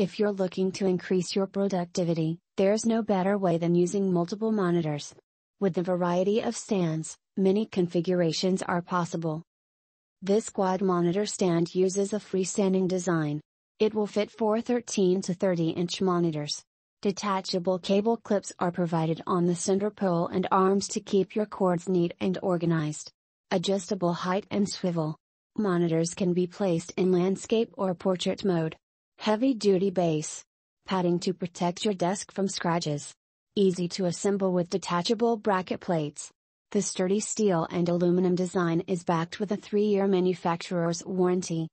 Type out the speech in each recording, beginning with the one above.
If you're looking to increase your productivity, there's no better way than using multiple monitors. With the variety of stands, many configurations are possible. This quad monitor stand uses a freestanding design. It will fit four 13 to 30 inch monitors. Detachable cable clips are provided on the center pole and arms to keep your cords neat and organized. Adjustable height and swivel. Monitors can be placed in landscape or portrait mode. Heavy duty base. Padding to protect your desk from scratches. Easy to assemble with detachable bracket plates. The sturdy steel and aluminum design is backed with a 3-year manufacturer's warranty.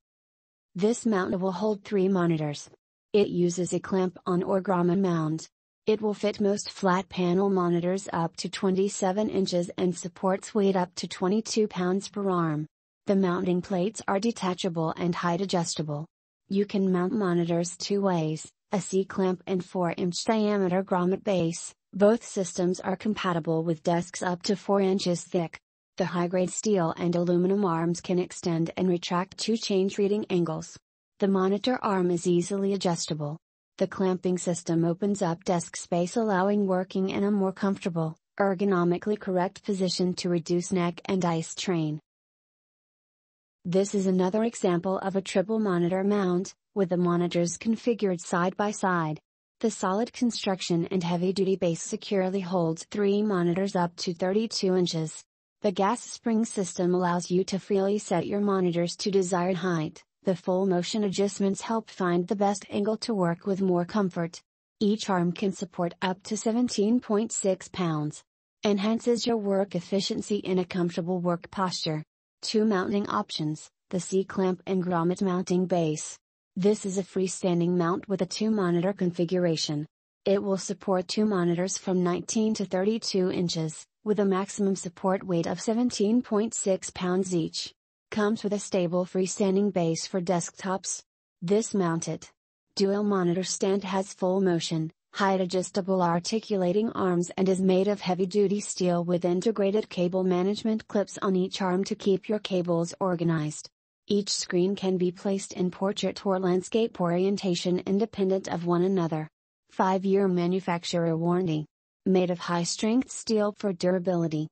This mount will hold 3 monitors. It uses a clamp-on or grommet mount. It will fit most flat panel monitors up to 27 inches and supports weight up to 22 pounds per arm. The mounting plates are detachable and height adjustable. You can mount monitors two ways, a C-clamp and 4-inch diameter grommet base, both systems are compatible with desks up to 4 inches thick. The high-grade steel and aluminum arms can extend and retract to change reading angles. The monitor arm is easily adjustable. The clamping system opens up desk space allowing working in a more comfortable, ergonomically correct position to reduce neck and eye strain. This is another example of a triple monitor mount, with the monitors configured side by side. The solid construction and heavy-duty base securely holds three monitors up to 32 inches. The gas spring system allows you to freely set your monitors to desired height. The full motion adjustments help find the best angle to work with more comfort. Each arm can support up to 17.6 pounds. Enhances your work efficiency in a comfortable work posture. Two mounting options, the C-clamp and grommet mounting base. This is a freestanding mount with a two-monitor configuration. It will support two monitors from 19 to 32 inches, with a maximum support weight of 17.6 pounds each. Comes with a stable freestanding base for desktops. This mounted dual monitor stand has full motion, height adjustable articulating arms and is made of heavy duty steel with integrated cable management clips on each arm to keep your cables organized. Each screen can be placed in portrait or landscape orientation independent of one another. 5 year manufacturer warranty. Made of high strength steel for durability.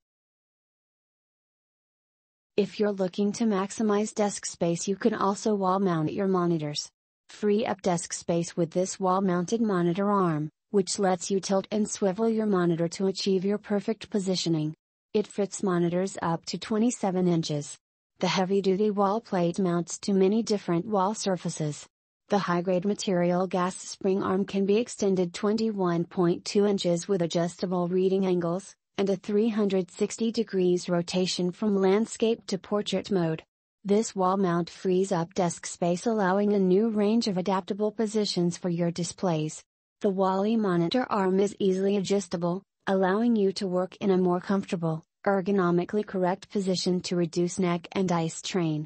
If you're looking to maximize desk space, you can also wall mount your monitors. Free up desk space with this wall mounted monitor arm which lets you tilt and swivel your monitor to achieve your perfect positioning. It fits monitors up to 27 inches. The heavy duty wall plate mounts to many different wall surfaces. The high grade material gas spring arm can be extended 21.2 inches with adjustable reading angles, and a 360 degrees rotation from landscape to portrait mode. This wall mount frees up desk space allowing a new range of adaptable positions for your displays. The Wally monitor arm is easily adjustable, allowing you to work in a more comfortable, ergonomically correct position to reduce neck and eye strain.